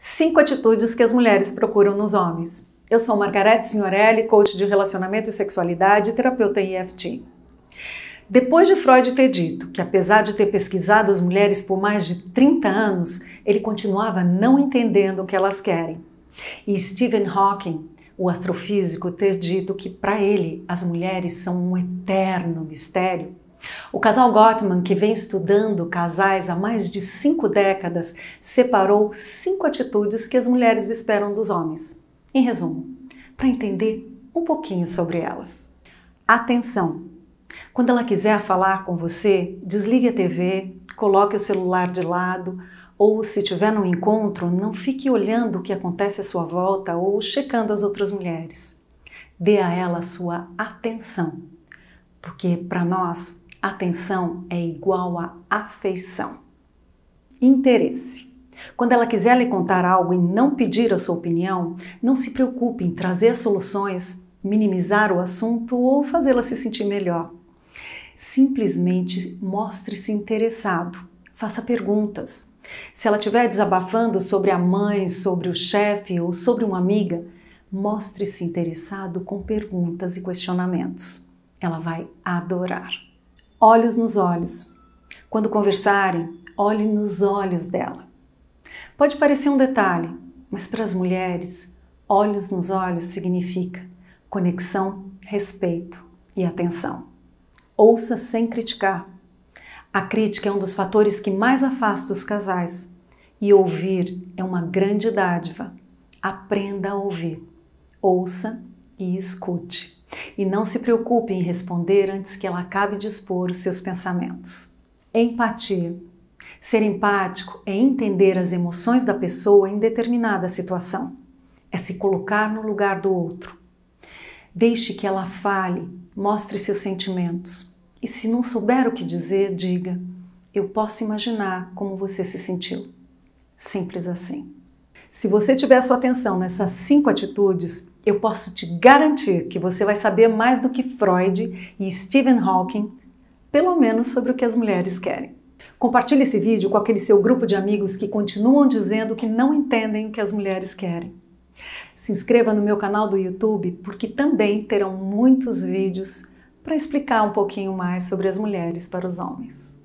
Cinco atitudes que as mulheres procuram nos homens. Eu sou Margarete Signorelli, coach de relacionamento e sexualidade e terapeuta em EFT. Depois de Freud ter dito que, apesar de ter pesquisado as mulheres por mais de 30 anos, ele continuava não entendendo o que elas querem. E Stephen Hawking, o astrofísico, ter dito que, para ele, as mulheres são um eterno mistério, o casal Gottman, que vem estudando casais há mais de cinco décadas, separou cinco atitudes que as mulheres esperam dos homens. Em resumo, para entender um pouquinho sobre elas. Atenção! Quando ela quiser falar com você, desligue a TV, coloque o celular de lado, ou se tiver num encontro, não fique olhando o que acontece à sua volta ou checando as outras mulheres. Dê a ela sua atenção, porque para nós Atenção é igual a afeição. Interesse. Quando ela quiser lhe contar algo e não pedir a sua opinião, não se preocupe em trazer soluções, minimizar o assunto ou fazê-la se sentir melhor. Simplesmente mostre-se interessado, faça perguntas. Se ela estiver desabafando sobre a mãe, sobre o chefe ou sobre uma amiga, mostre-se interessado com perguntas e questionamentos. Ela vai adorar olhos nos olhos. Quando conversarem, olhe nos olhos dela. Pode parecer um detalhe, mas para as mulheres, olhos nos olhos significa conexão, respeito e atenção. Ouça sem criticar. A crítica é um dos fatores que mais afasta os casais e ouvir é uma grande dádiva. Aprenda a ouvir. Ouça e escute. E não se preocupe em responder antes que ela acabe de expor os seus pensamentos. Empatia. Ser empático é entender as emoções da pessoa em determinada situação. É se colocar no lugar do outro. Deixe que ela fale, mostre seus sentimentos. E se não souber o que dizer, diga: Eu posso imaginar como você se sentiu. Simples assim. Se você tiver sua atenção nessas cinco atitudes, eu posso te garantir que você vai saber mais do que Freud e Stephen Hawking, pelo menos sobre o que as mulheres querem. Compartilhe esse vídeo com aquele seu grupo de amigos que continuam dizendo que não entendem o que as mulheres querem. Se inscreva no meu canal do YouTube, porque também terão muitos vídeos para explicar um pouquinho mais sobre as mulheres para os homens.